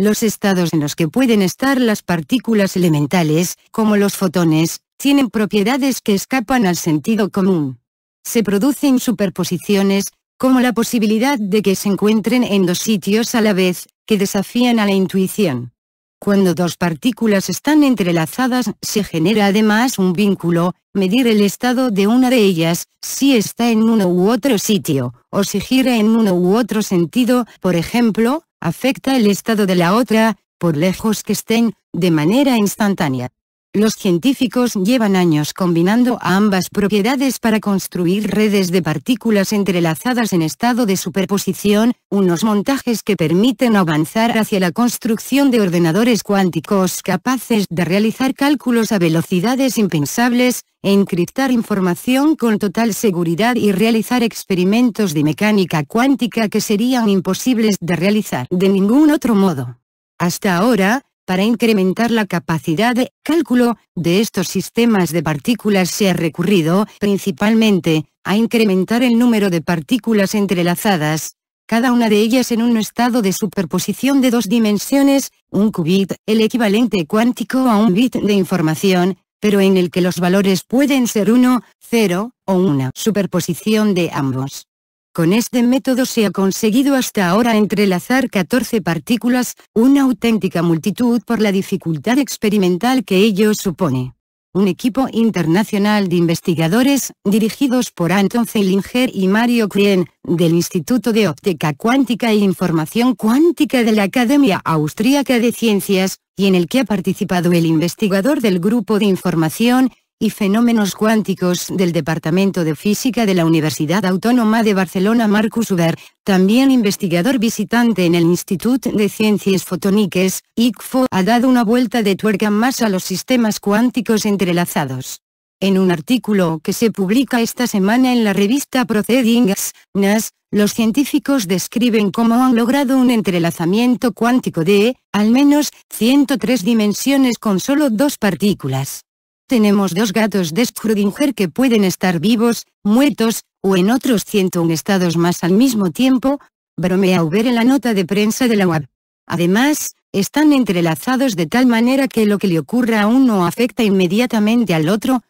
Los estados en los que pueden estar las partículas elementales, como los fotones, tienen propiedades que escapan al sentido común. Se producen superposiciones, como la posibilidad de que se encuentren en dos sitios a la vez, que desafían a la intuición. Cuando dos partículas están entrelazadas se genera además un vínculo, medir el estado de una de ellas, si está en uno u otro sitio, o si gira en uno u otro sentido, por ejemplo, afecta el estado de la otra, por lejos que estén, de manera instantánea. Los científicos llevan años combinando ambas propiedades para construir redes de partículas entrelazadas en estado de superposición, unos montajes que permiten avanzar hacia la construcción de ordenadores cuánticos capaces de realizar cálculos a velocidades impensables, encriptar información con total seguridad y realizar experimentos de mecánica cuántica que serían imposibles de realizar de ningún otro modo. Hasta ahora, para incrementar la capacidad de cálculo de estos sistemas de partículas se ha recurrido, principalmente, a incrementar el número de partículas entrelazadas, cada una de ellas en un estado de superposición de dos dimensiones, un qubit, el equivalente cuántico a un bit de información, pero en el que los valores pueden ser 1, 0, o una superposición de ambos. Con este método se ha conseguido hasta ahora entrelazar 14 partículas, una auténtica multitud por la dificultad experimental que ello supone. Un equipo internacional de investigadores, dirigidos por Anton Zeilinger y Mario Krien, del Instituto de Óptica Cuántica e Información Cuántica de la Academia Austríaca de Ciencias, y en el que ha participado el investigador del Grupo de Información, y Fenómenos Cuánticos del Departamento de Física de la Universidad Autónoma de Barcelona Marcus Uber, también investigador visitante en el Instituto de Ciencias Fotónicas, ICFO ha dado una vuelta de tuerca más a los sistemas cuánticos entrelazados. En un artículo que se publica esta semana en la revista Proceedings, NAS, los científicos describen cómo han logrado un entrelazamiento cuántico de, al menos, 103 dimensiones con solo dos partículas. Tenemos dos gatos de Schrödinger que pueden estar vivos, muertos, o en otros 101 estados más al mismo tiempo, bromea Uber en la nota de prensa de la UAB. Además, están entrelazados de tal manera que lo que le ocurra a uno afecta inmediatamente al otro.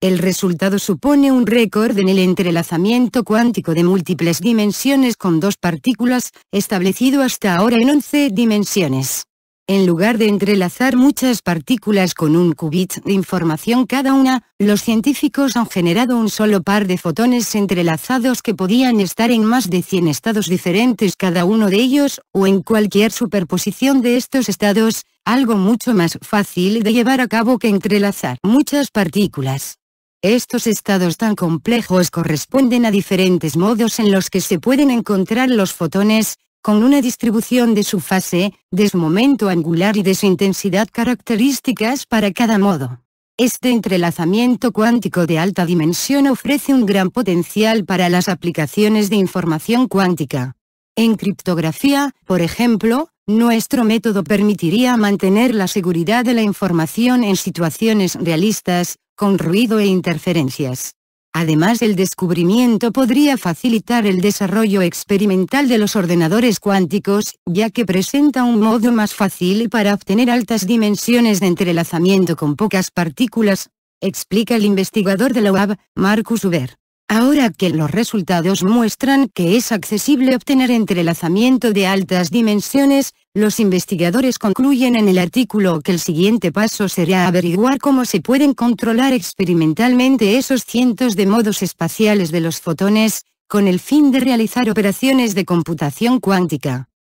El resultado supone un récord en el entrelazamiento cuántico de múltiples dimensiones con dos partículas, establecido hasta ahora en 11 dimensiones en lugar de entrelazar muchas partículas con un qubit de información cada una, los científicos han generado un solo par de fotones entrelazados que podían estar en más de 100 estados diferentes cada uno de ellos, o en cualquier superposición de estos estados, algo mucho más fácil de llevar a cabo que entrelazar muchas partículas. Estos estados tan complejos corresponden a diferentes modos en los que se pueden encontrar los fotones, con una distribución de su fase, de su momento angular y de su intensidad características para cada modo. Este entrelazamiento cuántico de alta dimensión ofrece un gran potencial para las aplicaciones de información cuántica. En criptografía, por ejemplo, nuestro método permitiría mantener la seguridad de la información en situaciones realistas, con ruido e interferencias. Además el descubrimiento podría facilitar el desarrollo experimental de los ordenadores cuánticos, ya que presenta un modo más fácil para obtener altas dimensiones de entrelazamiento con pocas partículas, explica el investigador de la UAB, Marcus Uber. Ahora que los resultados muestran que es accesible obtener entrelazamiento de altas dimensiones, los investigadores concluyen en el artículo que el siguiente paso será averiguar cómo se pueden controlar experimentalmente esos cientos de modos espaciales de los fotones, con el fin de realizar operaciones de computación cuántica.